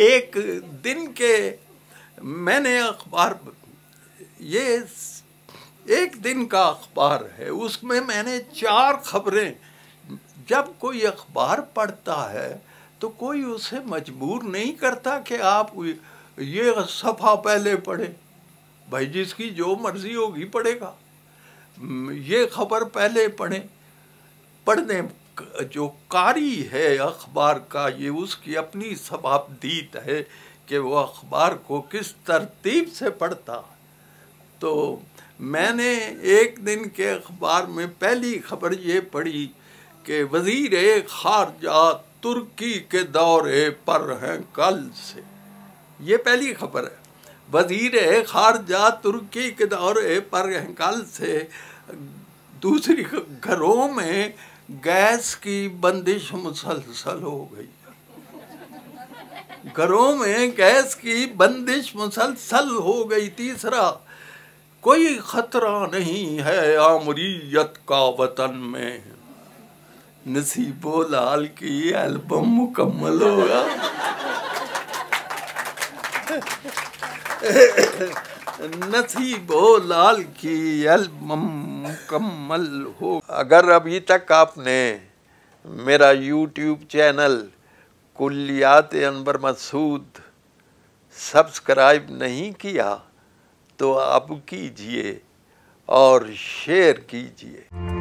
एक दिन के मैंने अखबार ये एक दिन का अखबार है उसमें मैंने चार खबरें जब कोई अखबार पढ़ता है तो कोई उसे मजबूर नहीं करता कि आप ये सफ़ा पहले पढ़े भाई जिसकी जो मर्जी होगी पढ़ेगा ये खबर पहले पढ़े पढ़ने जो कारी है अखबार का ये उसकी अपनी सबाबदीत है कि वो अखबार को किस तरतीब से पढ़ता तो मैंने एक दिन के अखबार में पहली खबर ये पढ़ी कि वजीर खारजा तुर्की के दौरे पर हैं कल से ये पहली खबर है वजीर खारजा तुर्की के दौरे पर हैं कल से दूसरी घरों में गैस की बंदिश मुसलसल हो गई घरों में गैस की बंदिश मुसलसल हो गई तीसरा कोई खतरा नहीं है आमरीत का वतन में नसीबो लाल की एल्बम मुकम्मल होगा नसीब बो लाल की मुकम्मल हो अगर अभी तक आपने मेरा YouTube channel Kulliyat Anwar Masood subscribe नहीं किया तो अब कीजिए और शेयर कीजिए